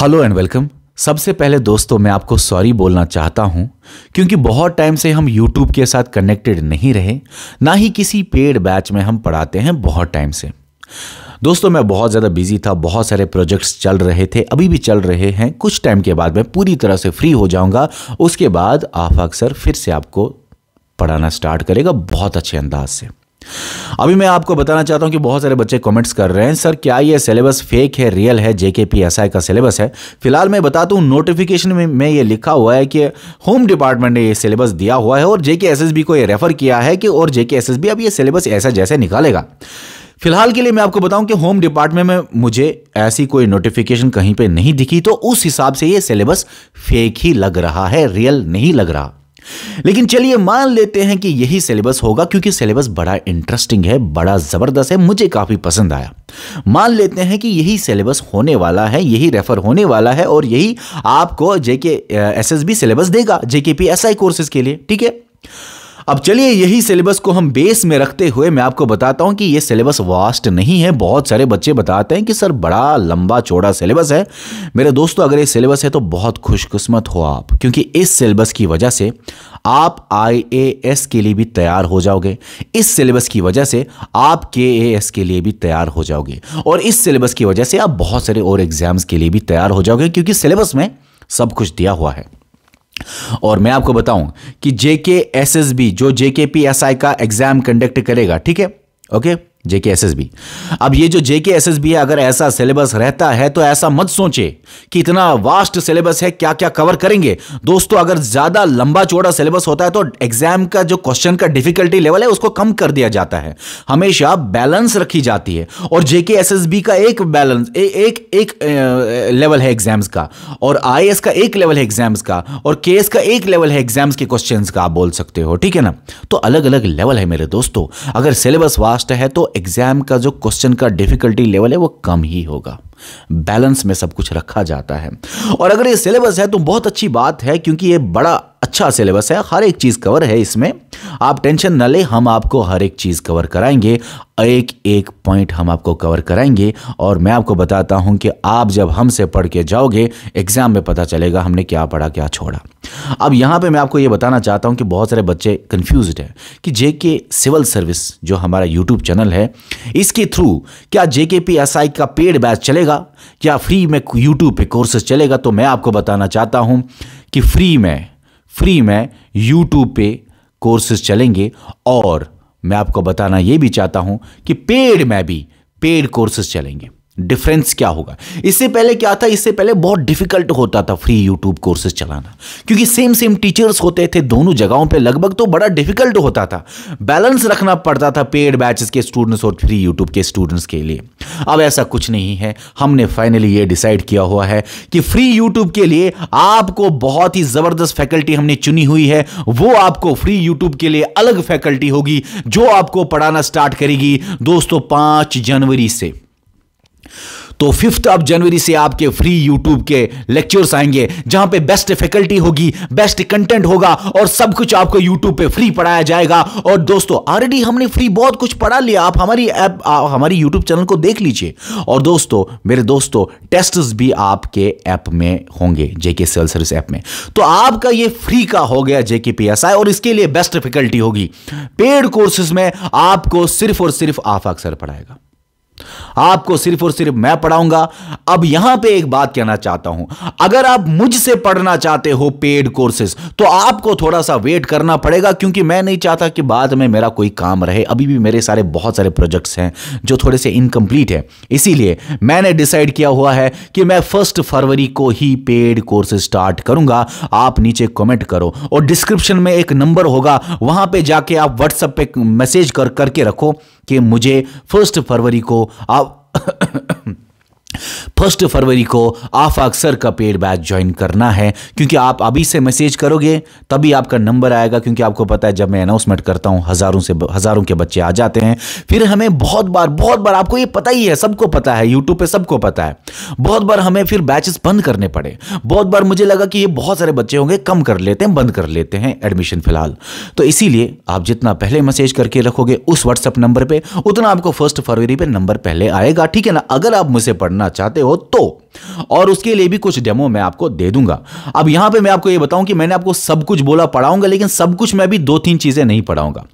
hello and welcome सबसे पहले दोस्तों मैं आपको सॉरी बोलना चाहता हूं क्योंकि बहुत टाइम से हम यूट्यूब के साथ कनेक्टेड नहीं रहे ना ही किसी पेड बैच में हम पढ़ाते हैं बहुत टाइम से दोस्तों मैं बहुत ज़्यादा बिजी था बहुत सारे प्रोजेक्ट्स चल रहे थे अभी भी चल रहे हैं कुछ टाइम के बाद मैं पूरी तरह से फ्री हो जाऊंगा उसके बाद आफाक सर फिर से आपको पढ़ाना स्टार्ट करेगा बहुत अच्छे अंदाज से अभी मैं आपको बताना चाहता हूं कि बहुत सारे बच्चे कमेंट्स कर रहे हैं सर क्या ये सिलेबस फेक है रियल है जेके पी एस आई का सिलेबस है फिलहाल मैं बताता हूं नोटिफिकेशन में, में ये लिखा हुआ है कि होम डिपार्टमेंट ने ये सिलेबस दिया हुआ है और जेके एस एस बी को ये रेफर किया है कि और जेके एस एस बी अब ये सिलेबस ऐसा जैसे निकालेगा फिलहाल के लिए मैं आपको बताऊं कि होम डिपार्टमेंट में मुझे ऐसी कोई नोटिफिकेशन कहीं पे नहीं दिखी तो उस हिसाब से ये सिलेबस फेक ही लग रहा है रियल नहीं लग रहा लेकिन चलिए मान लेते हैं कि यही सिलेबस होगा क्योंकि सिलेबस बड़ा इंटरेस्टिंग है बड़ा ज़बरदस्त है मुझे काफ़ी पसंद आया मान लेते हैं कि यही सिलेबस होने वाला है यही रेफर होने वाला है और यही आपको जेके एस सिलेबस देगा JK P S I courses के लिए ठीक है अब चलिए यही सिलेबस को हम बेस में रखते हुए मैं आपको बताता हूं कि यह सिलेबस वास्ट नहीं है बहुत सारे बच्चे बताते हैं कि सर बड़ा लंबा चौड़ा सिलेबस है मेरे दोस्तों अगर ये सिलेबस है तो बहुत खुशकिस्मत हो आप क्योंकि इस सिलेबस की वजह से आप आईएएस के लिए भी तैयार हो जाओगे इस सिलेबस की वजह से आप के के लिए भी तैयार हो जाओगे और इस सिलेबस की वजह से आप बहुत सारे और एग्जाम्स के लिए भी तैयार हो जाओगे क्योंकि सिलेबस में सब कुछ दिया हुआ है और मैं आपको बताऊं कि जेके एस जो जेके पी एस आई का एग्जाम कंडक्ट करेगा ठीक है ओके जेके एस अब ये जो जेके एस है अगर ऐसा सिलेबस रहता है तो ऐसा मत सोचे कि इतना वास्ट सिलेबस है क्या क्या कवर करेंगे दोस्तों अगर ज्यादा लंबा चौड़ा सिलेबस होता है तो एग्जाम का जो क्वेश्चन का डिफिकल्टी लेवल है उसको कम कर दिया जाता है हमेशा बैलेंस रखी जाती है और जेके एस का एक बैलेंस एक एक एक लेवल है एग्जाम्स का और आई का एक लेवल है एग्जाम्स का और के का एक लेवल है एग्जाम्स के क्वेश्चन का आप बोल सकते हो ठीक है ना तो अलग अलग लेवल है मेरे दोस्तों अगर सिलेबस वास्ट है तो एग्ज़ाम का जो क्वेश्चन का डिफ़िकल्टी लेवल है वो कम ही होगा बैलेंस में सब कुछ रखा जाता है और अगर ये सिलेबस है तो बहुत अच्छी बात है क्योंकि ये बड़ा अच्छा सिलेबस है हर एक चीज़ कवर है इसमें आप टेंशन न लें हम आपको हर एक चीज़ कवर कराएंगे एक एक पॉइंट हम आपको कवर कराएंगे और मैं आपको बताता हूं कि आप जब हमसे पढ़ के जाओगे एग्ज़ाम में पता चलेगा हमने क्या पढ़ा क्या छोड़ा अब यहाँ पे मैं आपको ये बताना चाहता हूँ कि बहुत सारे बच्चे कंफ्यूज हैं कि जेके सिविल सर्विस जो हमारा यूट्यूब चैनल है इसके थ्रू क्या जेके पी एस आई का पेड बैच चलेगा क्या फ्री में यूट्यूब पे कोर्सेस चलेगा तो मैं आपको बताना चाहता हूँ कि फ्री में फ्री में यूट्यूब पे कोर्सेज चलेंगे और मैं आपको बताना यह भी चाहता हूं कि पेड में भी पेड कोर्सेज चलेंगे डिफरेंस क्या होगा इससे पहले क्या था इससे पहले बहुत डिफिकल्ट होता था फ्री यूट्यूब कोर्सेज चलाना क्योंकि सेम सेम टीचर्स होते थे दोनों जगहों पे लगभग तो बड़ा डिफिकल्ट होता था बैलेंस रखना पड़ता था पेड बैचेस के स्टूडेंट्स और फ्री यूट्यूब के स्टूडेंट्स के लिए अब ऐसा कुछ नहीं है हमने फाइनली ये डिसाइड किया हुआ है कि फ्री यूट्यूब के लिए आपको बहुत ही ज़बरदस्त फैकल्टी हमने चुनी हुई है वो आपको फ्री यूट्यूब के लिए अलग फैकल्टी होगी जो आपको पढ़ाना स्टार्ट करेगी दोस्तों पाँच जनवरी से तो फिफ्थ अब जनवरी से आपके फ्री यूट्यूब के लेक्चर्स आएंगे जहां पे बेस्ट फैकल्टी होगी बेस्ट कंटेंट होगा और सब कुछ आपको यूट्यूब पे फ्री पढ़ाया जाएगा और दोस्तों ऑलरेडी हमने फ्री बहुत कुछ पढ़ा लिया आप हमारी ऐप हमारी यूट्यूब चैनल को देख लीजिए और दोस्तों मेरे दोस्तों टेस्ट भी आपके ऐप में होंगे जेके सेल सर्विस ऐप में तो आपका ये फ्री का हो गया जेके पी एस आई और इसके लिए बेस्ट फैकल्टी होगी पेड कोर्सेज में आपको सिर्फ और सिर्फ आफाक अक्सर पढ़ाएगा आपको सिर्फ और सिर्फ मैं पढ़ाऊंगा अब यहां पे एक बात कहना चाहता हूं अगर आप मुझसे पढ़ना चाहते हो पेड कोर्सेज तो आपको थोड़ा सा वेट करना पड़ेगा क्योंकि मैं नहीं चाहता कि बाद में मेरा कोई काम रहे अभी भी मेरे सारे बहुत सारे प्रोजेक्ट्स हैं जो थोड़े से इनकम्प्लीट है इसीलिए मैंने डिसाइड किया हुआ है कि मैं फर्स्ट फरवरी को ही पेड कोर्सेज स्टार्ट करूंगा आप नीचे कॉमेंट करो और डिस्क्रिप्शन में एक नंबर होगा वहां पर जाके आप व्हाट्सएप पर मैसेज कर करके रखो कि मुझे फर्स्ट फरवरी को 啊。फर्स्ट फरवरी को आप अक्सर का पेड बैच ज्वाइन करना है क्योंकि आप अभी से मैसेज करोगे तभी आपका नंबर आएगा क्योंकि आपको पता है जब मैं अनाउंसमेंट करता हूं हज़ारों से हज़ारों के बच्चे आ जाते हैं फिर हमें बहुत बार बहुत बार आपको ये पता ही है सबको पता है यूट्यूब पर सबको पता है बहुत बार हमें फिर बैचेस बंद करने पड़े बहुत बार मुझे लगा कि ये बहुत सारे बच्चे होंगे कम कर लेते हैं बंद कर लेते हैं एडमिशन फिलहाल तो इसीलिए आप जितना पहले मैसेज करके रखोगे उस व्हाट्सअप नंबर पर उतना आपको फर्स्ट फरवरी पर नंबर पहले आएगा ठीक है ना अगर आप मुझसे पढ़ना चाहते हो हो तो और उसके लिए भी कुछ डेमो मैं आपको दे दूंगा अब यहां पे मैं आपको ये बताऊं कि मैंने आपको सब कुछ बोला पढ़ाऊंगा लेकिन सब कुछ मैं भी दो तीन चीजें नहीं पढ़ाऊंगा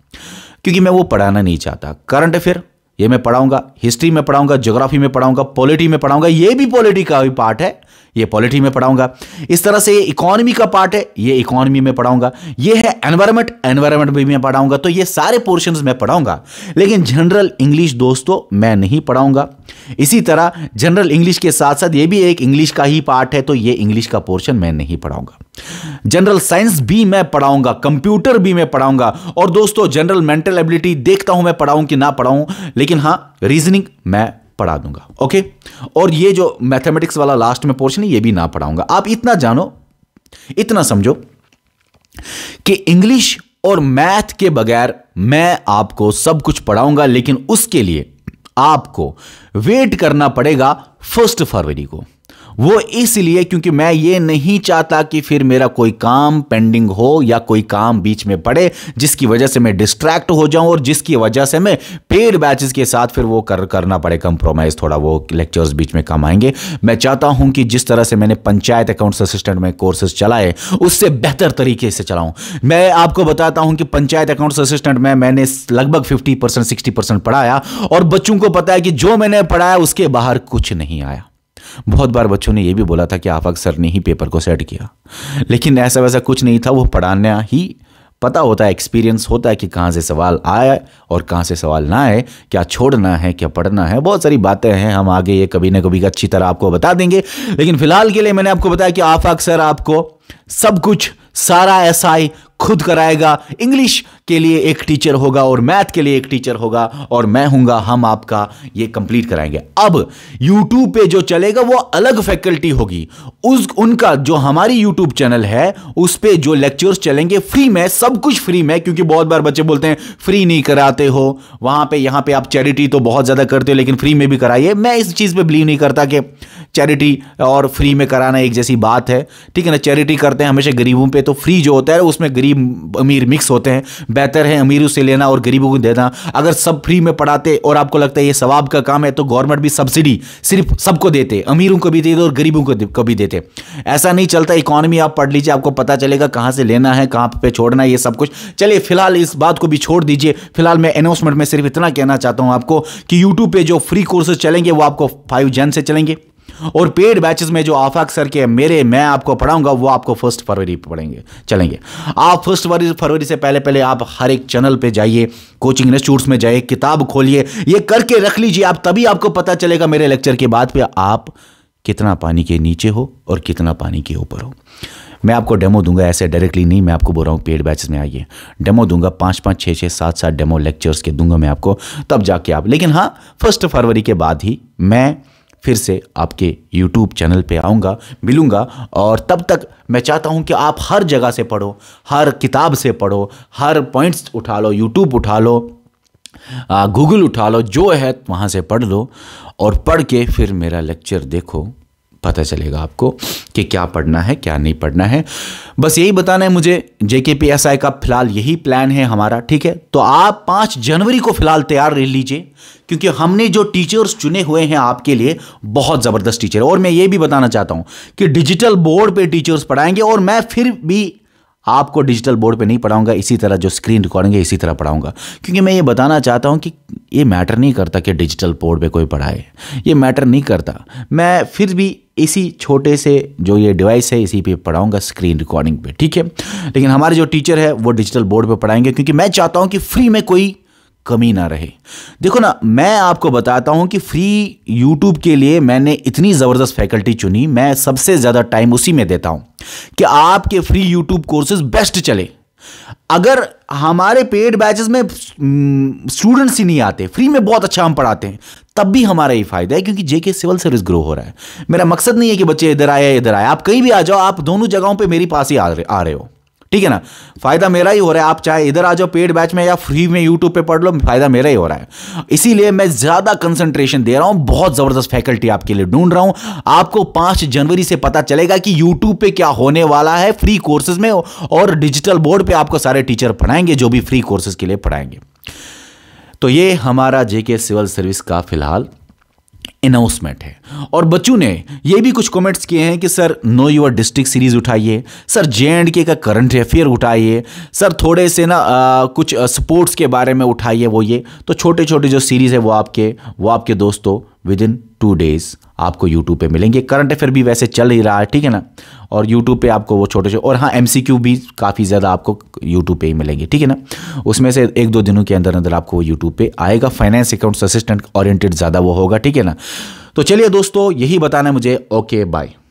क्योंकि मैं वो पढ़ाना नहीं चाहता करंट अफेयर ये मैं पढ़ाऊंगा हिस्ट्री में पढ़ाऊंगा ज्योग्राफी में पढ़ाऊंगा पॉलिटी में पढ़ाऊंगा ये भी पॉलिटी का भी पार्ट है ये पॉलिटी में पढ़ाऊंगा इस तरह से इकोनॉमी का पार्ट है ये इकोनॉमी में पढ़ाऊंगा ये है एनवायरमेंट एनवायरमेंट भी मैं पढ़ाऊंगा तो ये सारे पोर्शन मैं पढ़ाऊंगा लेकिन जनरल इंग्लिश दोस्तों मैं नहीं पढ़ाऊंगा इसी तरह जनरल इंग्लिश के साथ साथ ये भी एक इंग्लिश का ही पार्ट है तो ये इंग्लिश का पोर्शन मैं नहीं पढ़ाऊंगा जनरल साइंस भी मैं पढ़ाऊंगा कंप्यूटर भी मैं पढ़ाऊंगा और दोस्तों जनरल मेंटल एबिलिटी देखता हूं मैं पढ़ाऊं कि ना पढ़ाऊं लेकिन हाँ रीजनिंग मैं पढ़ा दूंगा ओके और ये जो मैथमेटिक्स वाला लास्ट में पोर्शन है ये भी ना पढ़ाऊंगा आप इतना जानो इतना समझो कि इंग्लिश और मैथ के बगैर मैं आपको सब कुछ पढ़ाऊंगा लेकिन उसके लिए आपको वेट करना पड़ेगा फर्स्ट फरवरी को वो इसलिए क्योंकि मैं ये नहीं चाहता कि फिर मेरा कोई काम पेंडिंग हो या कोई काम बीच में पड़े जिसकी वजह से मैं डिस्ट्रैक्ट हो जाऊं और जिसकी वजह से मैं पेड बैचेस के साथ फिर वो कर करना पड़े कंप्रोमाइज थोड़ा वो लेक्चर्स बीच में काम आएंगे मैं चाहता हूं कि जिस तरह से मैंने पंचायत अकाउंट्स असिस्टेंट में कोर्सेज चलाए उससे बेहतर तरीके से चलाऊं मैं आपको बताता हूं कि पंचायत अकाउंट्स असिस्टेंट में मैंने लगभग फिफ्टी परसेंट सिक्सटी परसेंट पढ़ाया और बच्चों को पता है कि जो मैंने पढ़ाया उसके बाहर कुछ नहीं आया बहुत बार बच्चों ने यह भी बोला था कि आफाक सर ने ही पेपर को सेट किया लेकिन ऐसा वैसा कुछ नहीं था वो पढ़ाना ही पता होता है एक्सपीरियंस होता है कि कहाँ से सवाल आए और कहाँ से सवाल ना आए क्या छोड़ना है क्या पढ़ना है बहुत सारी बातें हैं हम आगे ये कभी ना कभी अच्छी तरह आपको बता देंगे लेकिन फिलहाल के लिए मैंने आपको बताया कि आफाक सर आपको सब कुछ सारा एसआई खुद कराएगा इंग्लिश के लिए एक टीचर होगा और मैथ के लिए एक टीचर होगा और मैं हूंगा हम आपका ये कंप्लीट कराएंगे अब यूट्यूब पे जो चलेगा वो अलग फैकल्टी होगी उस उनका जो हमारी यूट्यूब चैनल है उस पर जो लेक्चर्स चलेंगे फ्री में सब कुछ फ्री में क्योंकि बहुत बार बच्चे बोलते हैं फ्री नहीं कराते हो वहां पे यहां पे आप चैरिटी तो बहुत ज़्यादा करते हो लेकिन फ्री में भी कराइए मैं इस चीज़ पर बिलीव नहीं करता कि चैरिटी और फ्री में कराना एक जैसी बात है ठीक है ना चैरिटी करते हैं हमेशा गरीबों पर तो फ्री जो होता है उसमें गरीब गरीब अमीर मिक्स होते हैं बेहतर है अमीरों से लेना और गरीबों को देना अगर सब फ्री में पढ़ाते और आपको लगता है ये सवाब का काम है तो गवर्नमेंट भी सब्सिडी सिर्फ सबको देते अमीरों को भी देते और गरीबों को, भी देते ऐसा नहीं चलता इकोनॉमी आप पढ़ लीजिए आपको पता चलेगा कहाँ से लेना है कहाँ पर छोड़ना है ये सब कुछ चलिए फिलहाल इस बात को भी छोड़ दीजिए फिलहाल मैं अनाउंसमेंट में सिर्फ इतना कहना चाहता हूँ आपको कि यूट्यूब पर जो फ्री कोर्सेज चलेंगे वो आपको फाइव जैन से चलेंगे और पेड बैचेस में जो आफाक सर के मेरे मैं आपको पढ़ाऊंगा वो आपको फर्स्ट फरवरी पढ़ेंगे चलेंगे आप फर्स्ट फरवरी से पहले पहले आप हर एक चैनल पे जाइए कोचिंग इंस्टीट्यूट में जाइए किताब खोलिए ये करके रख लीजिए आप तभी आपको पता चलेगा मेरे लेक्चर के बाद पे आप कितना पानी के नीचे हो और कितना पानी के ऊपर हो मैं आपको डेमो दूंगा ऐसे डायरेक्टली नहीं मैं आपको बोल रहा हूँ पेड बैचेस में आइए डेमो दूंगा पाँच पाँच छः छः सात सात डेमो लेक्चर्स के दूंगा मैं आपको तब जाके आप लेकिन हाँ फर्स्ट फरवरी के बाद ही मैं फिर से आपके यूट्यूब चैनल पे आऊँगा मिलूँगा और तब तक मैं चाहता हूँ कि आप हर जगह से पढ़ो हर किताब से पढ़ो हर पॉइंट्स उठा लो यूट्यूब उठा लो गूगल उठा लो जो है वहाँ से पढ़ लो और पढ़ के फिर मेरा लेक्चर देखो पता चलेगा आपको कि क्या पढ़ना है क्या नहीं पढ़ना है बस यही बताना है मुझे जेके पी एस आई का फिलहाल यही प्लान है हमारा ठीक है तो आप पाँच जनवरी को फिलहाल तैयार रह लीजिए क्योंकि हमने जो टीचर्स चुने हुए हैं आपके लिए बहुत ज़बरदस्त टीचर और मैं ये भी बताना चाहता हूँ कि डिजिटल बोर्ड पर टीचर्स पढ़ाएंगे और मैं फिर भी आपको डिजिटल बोर्ड पे नहीं पढ़ाऊंगा इसी तरह जो स्क्रीन रिकॉर्डिंग है इसी तरह पढ़ाऊंगा क्योंकि मैं ये बताना चाहता हूँ कि ये मैटर नहीं करता कि डिजिटल बोर्ड पे कोई पढ़ाए ये मैटर नहीं करता मैं फिर भी इसी छोटे से जो ये डिवाइस है इसी पे पढ़ाऊंगा स्क्रीन रिकॉर्डिंग पे ठीक है लेकिन हमारे जो टीचर है वो डिजिटल बोर्ड पे पढ़ाएंगे क्योंकि मैं चाहता हूँ कि फ्री में कोई कमी ना रहे देखो ना मैं आपको बताता हूँ कि फ्री यूट्यूब के लिए मैंने इतनी ज़बरदस्त फैकल्टी चुनी मैं सबसे ज़्यादा टाइम उसी में देता हूँ कि आपके फ्री यूट्यूब कोर्सेज बेस्ट चले अगर हमारे पेड बैचेस में स्टूडेंट्स हम्म, ही नहीं आते फ्री में बहुत अच्छा हम पढ़ाते हैं तब भी हमारा ये फायदा है क्योंकि जेके सिविल सर्विस ग्रो हो रहा है मेरा मकसद नहीं है कि बच्चे इधर आए इधर आए आप कहीं भी आ जाओ आप दोनों जगहों पे मेरी पास ही आ रहे हो ठीक है ना फायदा मेरा ही हो रहा है आप चाहे इधर आ जाओ पेड बैच में या फ्री में यूट्यूब पे पढ़ लो फायदा मेरा ही हो रहा है इसीलिए मैं ज्यादा कंसंट्रेशन दे रहा हूं बहुत जबरदस्त फैकल्टी आपके लिए ढूंढ रहा हूं आपको पांच जनवरी से पता चलेगा कि यूट्यूब पे क्या होने वाला है फ्री कोर्सेज में और डिजिटल बोर्ड पर आपको सारे टीचर पढ़ाएंगे जो भी फ्री कोर्सेज के लिए पढ़ाएंगे तो ये हमारा जेके सिविल सर्विस का फिलहाल अनाउंसमेंट है और बच्चों ने ये भी कुछ कमेंट्स किए हैं कि sir know your district series उठाइए सर जे एंड के का करंट अफेयर उठाइए सर थोड़े से ना आ, कुछ स्पोर्ट्स के बारे में उठाइए वो ये तो छोटे छोटे जो सीरीज़ है वो आपके वो आपके दोस्तों विद इन टू डेज़ आपको यूट्यूब पे मिलेंगे करंट अफेयर भी वैसे चल ही रहा है ठीक है ना और यूट्यूब पे आपको वो छोटे छोटे और हाँ एम भी काफ़ी ज़्यादा आपको यूट्यूब पे ही मिलेंगे ठीक है ना उसमें से एक दो दिनों के अंदर अंदर आपको वो यूट्यूब पे आएगा फाइनेंस अकाउंट्स असिस्टेंट ऑरिएटेड ज़्यादा वो होगा ठीक है ना तो चलिए दोस्तों यही बताना मुझे ओके बाय